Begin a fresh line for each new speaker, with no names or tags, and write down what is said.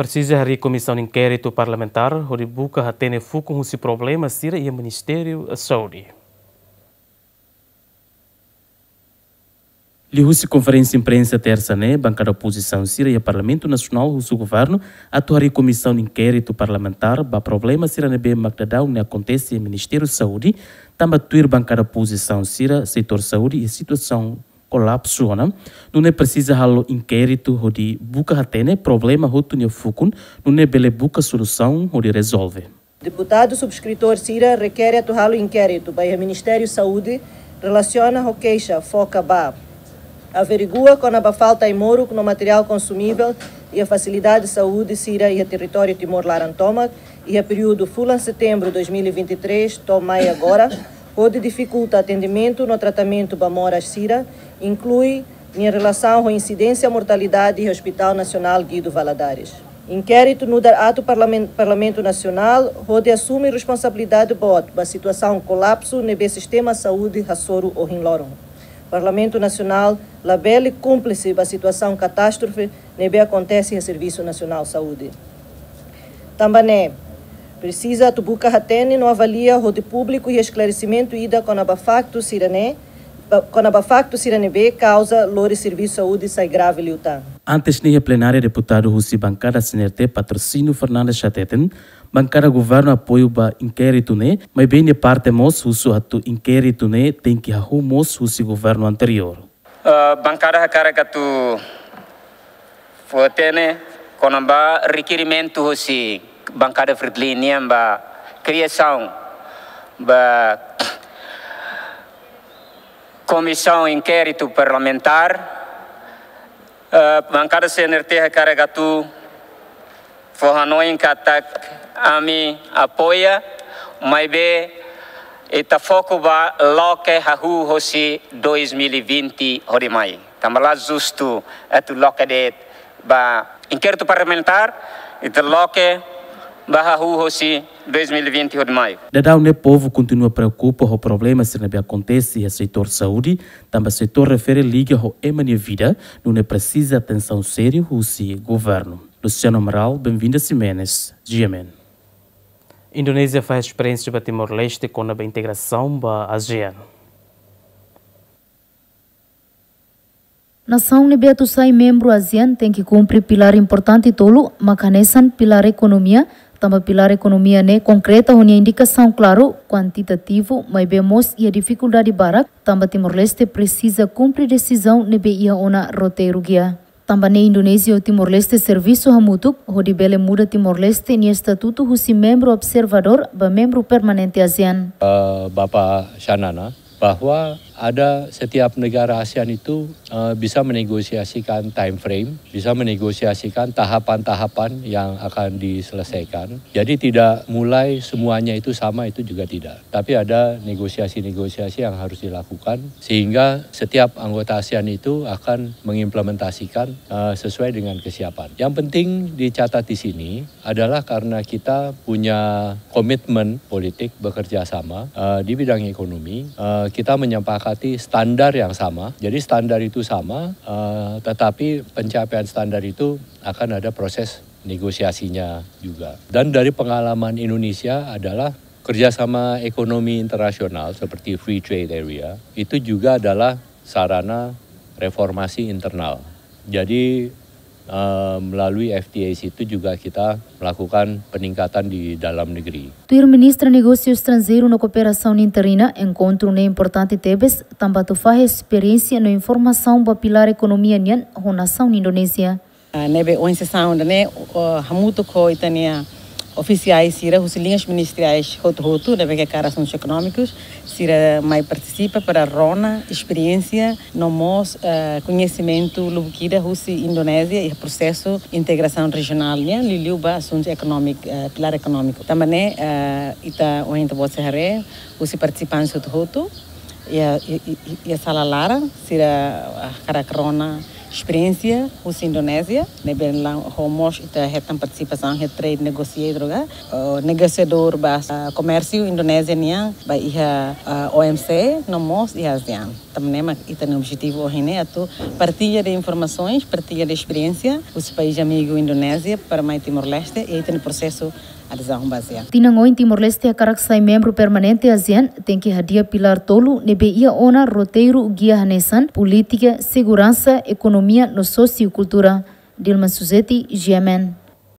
Precisa haver comissão de inquérito parlamentar, onde busca Fuco, foco nos problemas tira e o Ministério da Saúde. Lihusi conferência de imprensa terça né, banca da oposição Síria e o Parlamento Nacional, o governo, atuar em comissão de inquérito parlamentar, ba problema Síria nebe Magdadão ne acontece em Ministério da Saúde, também atuar banca da oposição Síria, setor saúde e situação kolapso na nune precisa halo inquérito hodi buca hatene problema hotu ne fukun nune bele buca solução hodi resolve
Deputado subscritor Cira requer atuá-lo inquérito para o Ministério da Saúde relaciona o queixa foca ba averigua quando a falta em moro no material consumível e a facilidade de saúde Cira e a território Timor Larantoma e a período fulan setembro 2023 tomai agora onde dificulta atendimento no tratamento Bamora cira inclui em relação à incidência e mortalidade do Hospital Nacional Guido Valadares. Inquérito no ato Parlamento, Nacional, onde assume responsabilidade BOT, a situação colapso no sistema saúde Rassoro Orinloron. Parlamento Nacional, labele cúmplice da situação catástrofe, nebe acontece em Serviço Nacional Saúde. Também Precisa Tubuca Hatene não avalia rode público e esclarecimento ida com a Bafacto Sirané, Bafacto Sirané B, causa Lore Serviço Saúde sai grave liutan.
Antes a plenária, deputado Russi Bancada Sinerte Patrocínio Fernanda Chateten, Bancada Governo apoio ba inquérito né, mas bem de parte mos uso atu inquérito né tem que arrumar o governo anterior. Uh,
ah, bancada cara que tu foi ter né, conamba requerimento Russi bancada Fridlinia, ba criação da comissão inquérito parlamentar, uh, bancada CNRT Caragatu, Forranoin a Ami apoia, Maibe foco ba Loke Hahu Hosi 2020 Horimai. Tamala justo etu Loke de ba inquérito parlamentar, ita Loke barra Rua Rossi, 2021 de
Maio. o povo continua preocupado com o problema se não acontece no setor saúde, também o setor refere liga ao Emania Vida, não precisa atenção séria Rússia governo. Luciano Amaral, bem-vindo a Simenes, GMN. Indonésia faz experiência para Timor-Leste com a integração da ASEAN.
Nação Nibetu sai membro ASEAN tem que cumprir pilar importante tolo, macanesan pilar economia, Tambah pilar ekonomia ne konkreta huni indicação claro quantitativo, mas vemos ia a barak, tambah Timor-Leste precisa cumprir decisão be ia ona rote rugia. Tambah ne Indonesia o Timor-Leste servisu hamutuk, hodi bele muda Timor-Leste ni estatuto husi membro observador ba membro permanente ASEAN.
Uh, Bapak Shanana, bahwa ada setiap negara ASEAN itu uh, bisa menegosiasikan time frame, bisa menegosiasikan tahapan-tahapan yang akan diselesaikan. Jadi tidak mulai semuanya itu sama itu juga tidak. Tapi ada negosiasi-negosiasi yang harus dilakukan sehingga setiap anggota ASEAN itu akan mengimplementasikan uh, sesuai dengan kesiapan. Yang penting dicatat di sini adalah karena kita punya komitmen politik bekerja sama uh, di bidang ekonomi, uh, kita menyampaikan menyepakati standar yang sama. Jadi standar itu sama, uh, tetapi pencapaian standar itu akan ada proses negosiasinya juga. Dan dari pengalaman Indonesia adalah kerjasama ekonomi internasional seperti free trade area itu juga adalah sarana reformasi internal. Jadi Eh, melalui FTAs itu juga kita melakukan peningkatan di dalam negeri.
Turministra Negócio Estrangeiro na Cooperação Interina encontro na importante tebes, tu fahe experiência na informação ba pilar ekonomia nian na Indonesia.
Ah, nebe ONC Sound, ne, hamuto ko itania oficiais ira os ministriais hotu hotu, nebe que caras econômicos, Sira mais participa para Rona, experiência, nomos, uh, conhecimento, Lubukida, Rússia, Indonésia e processo de integração regional, né? Liliuba, assunto econômico, uh, pilar econômico. Também, uh, ita, o ente Botserre, Rússia participantes do Roto, e a Sala Lara, Sira, Caracrona, experiência os Indonésia ne né, ben lang homos ita hetan participação e tá, trade negocier droga negociador bahasa comércio Indonésia niang ba iha OMC nomos e ASEAN também né, mas ita no objetivo hoje é tu partilha de informações partilha de experiência os países amigos Indonésia para mais Timor Leste e ita no processo
Tina ngoin Timor-Leste a caraxai membro permanente ASEAN tengki hadiah pilar Tolu, nebe ia ona roteiro guia hanesan política, seguransa, ekonomia, no kultura. Dilma Suzeti, Jemen.